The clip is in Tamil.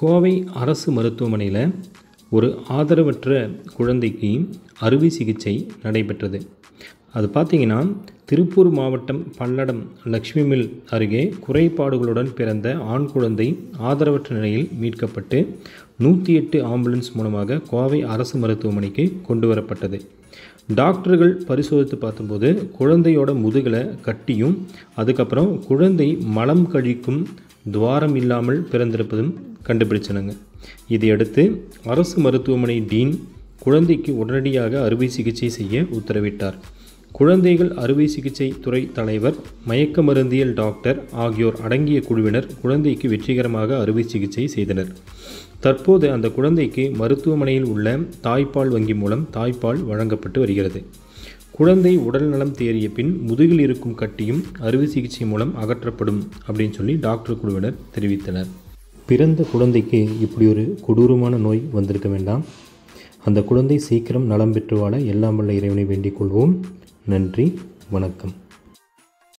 கோவை அரசு மருத்துவமனையில் ஒரு ஆதரவற்ற குழந்தைக்கு அறுவை சிகிச்சை நடைபெற்றது அது பார்த்திங்கன்னா திருப்பூர் மாவட்டம் பல்லடம் லக்ஷ்மி மில் அருகே குறைபாடுகளுடன் பிறந்த ஆண் குழந்தை ஆதரவற்ற நிலையில் மீட்கப்பட்டு நூற்றி எட்டு ஆம்புலன்ஸ் மூலமாக கோவை அரசு மருத்துவமனைக்கு கொண்டு வரப்பட்டது டாக்டர்கள் பரிசோதித்து பார்த்தபோது குழந்தையோட முதுகலை கட்டியும் அதுக்கப்புறம் குழந்தை மலம் கழிக்கும் துவாரம் இல்லாமல் பிறந்திருப்பதும் கண்டுபிடிச்சனங்க இதையடுத்து அரசு மருத்துவமனை டீன் குழந்தைக்கு உடனடியாக அறுவை சிகிச்சை செய்ய உத்தரவிட்டார் குழந்தைகள் அறுவை சிகிச்சை துறை தலைவர் மயக்க மருந்தியல் டாக்டர் ஆகியோர் அடங்கிய குழுவினர் குழந்தைக்கு வெற்றிகரமாக அறுவை சிகிச்சை செய்தனர் தற்போது அந்த குழந்தைக்கு மருத்துவமனையில் உள்ள தாய்ப்பால் வங்கி மூலம் தாய்ப்பால் வழங்கப்பட்டு வருகிறது குழந்தை உடல் நலம் தேறிய பின் முதுகில் இருக்கும் கட்டியும் அறுவை சிகிச்சை மூலம் அகற்றப்படும் அப்படின்னு சொல்லி டாக்டர் குழுவினர் தெரிவித்தனர் பிறந்த குழந்தைக்கு இப்படி ஒரு கொடூரமான நோய் வந்திருக்க வேண்டாம் அந்த குழந்தை சீக்கிரம் நலம் பெற்று வாழ எல்லாம் வல்ல இறைவனை வேண்டிக் கொள்வோம் நன்றி வணக்கம்